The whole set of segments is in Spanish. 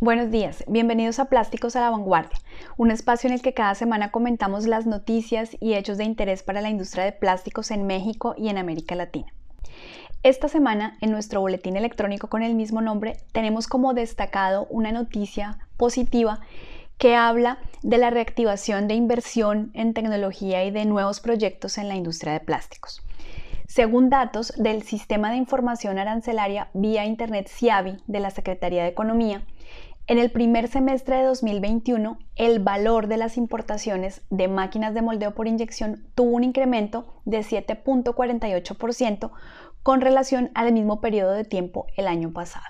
Buenos días, bienvenidos a Plásticos a la Vanguardia, un espacio en el que cada semana comentamos las noticias y hechos de interés para la industria de plásticos en México y en América Latina. Esta semana, en nuestro boletín electrónico con el mismo nombre, tenemos como destacado una noticia positiva que habla de la reactivación de inversión en tecnología y de nuevos proyectos en la industria de plásticos según datos del Sistema de Información Arancelaria vía Internet CIAVI de la Secretaría de Economía, en el primer semestre de 2021, el valor de las importaciones de máquinas de moldeo por inyección tuvo un incremento de 7.48% con relación al mismo periodo de tiempo el año pasado.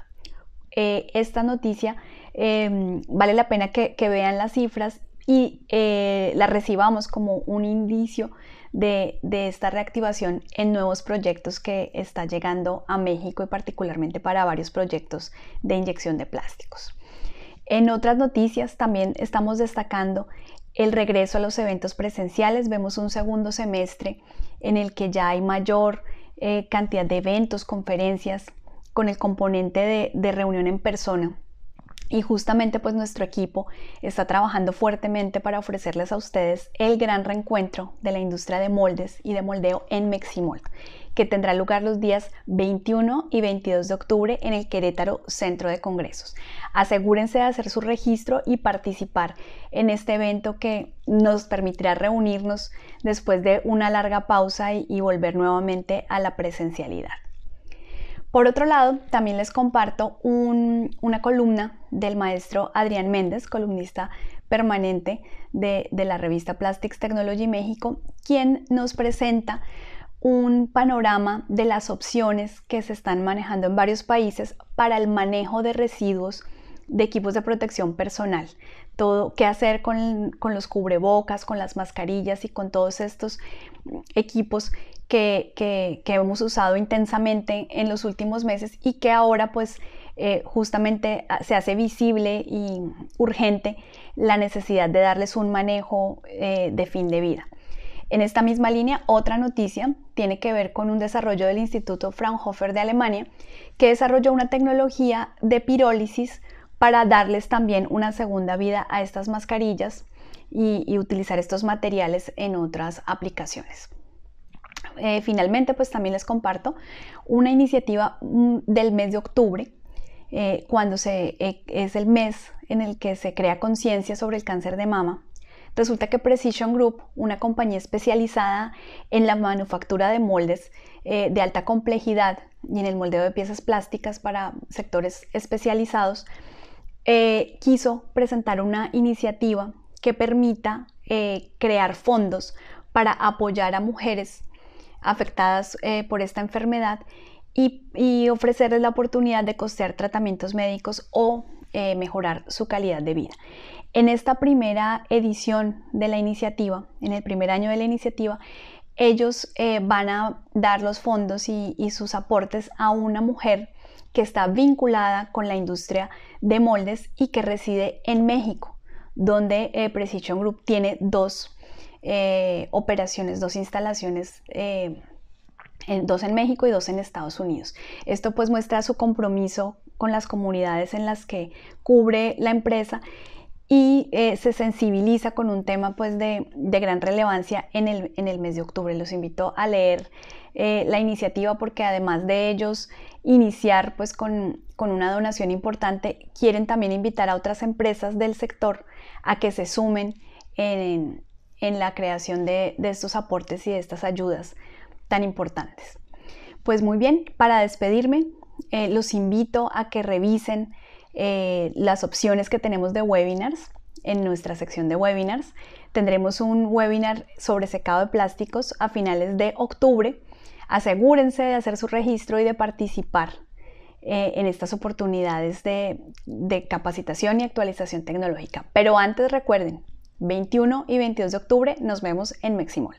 Eh, esta noticia em, vale la pena que, vean las cifras y eh, la recibamos como un indicio de, esta reactivación en nuevos proyectos que está llegando a México y particularmente para varios proyectos de inyección de plásticos. En otras noticias también estamos destacando el regreso a los eventos presenciales. Vemos un segundo semestre en el que ya hay mayor eh, cantidad de eventos, conferencias con el componente de reunión en persona y justamente pues nuestro equipo está trabajando fuertemente para ofrecerles a ustedes el gran reencuentro de la industria de moldes y de moldeo en Meximold, que tendrá lugar los días 21 y 22 de octubre en el Querétaro Centro de Congresos. Asegúrense de hacer su registro y participar en este evento que nos permitirá reunirnos después de una larga pausa y, y volver nuevamente a la presencialidad. Por otro lado, también les comparto una columna del maestro Adrián Méndez, columnista permanente de, de la revista Plastics Technology México, quien nos presenta un panorama de las opciones que se están manejando en varios países para el manejo de residuos de equipos de protección personal, todo qué hacer con, los cubrebocas, con las mascarillas y con todos estos equipos que, hemos usado intensamente en los últimos meses y que ahora pues eh, justamente ah, se hace visible y urgente la necesidad de darles un manejo eh, de fin de vida. En esta misma línea, otra noticia tiene que ver con un desarrollo del Instituto Fraunhofer de Alemania, que desarrolló una tecnología de pirólisis para darles también una segunda vida a estas mascarillas y, utilizar estos materiales en otras aplicaciones. Eh, finalmente, pues también les comparto una iniciativa mm, del mes de octubre, eh, cuando eh, es el mes en el que se crea conciencia sobre el cáncer de mama. Resulta que Precision Group, una compañía especializada en la manufactura de moldes de alta complejidad y en el moldeo de piezas plásticas para sectores especializados, eh, quiso presentar una iniciativa que permita eh, crear fondos para apoyar a mujeres afectadas eh, por esta enfermedad y, ofrecerles la oportunidad de costear tratamientos médicos o mejorar su calidad de vida. En esta primera edición de la iniciativa, en el primer año de la iniciativa, ellos van a dar los fondos y, y, sus aportes a una mujer que está vinculada con la industria de moldes y que reside en México, donde eh, Precision Group tiene dos eh, operaciones, dos instalaciones. Eh, dos en México y dos en Estados Unidos. Esto pues muestra su compromiso con las comunidades en las que cubre la empresa y eh, se sensibiliza con un tema pues de, gran relevancia en el, mes de octubre. Los invito a leer eh, la iniciativa porque además de ellos iniciar pues con, una donación importante, quieren también invitar a otras empresas del sector a que se sumen en, la creación de, estos aportes y de estas ayudas tan importantes. Pues muy bien, para despedirme, eh, los invito a que revisen eh, las opciones que tenemos de webinars en nuestra sección de webinars. Tendremos un webinar sobre secado de plásticos a finales de octubre. Asegúrense de hacer su registro y de participar eh, en estas oportunidades de, de capacitación y actualización tecnológica. Pero antes recuerden, 21 y 22 de octubre nos vemos en Meximol.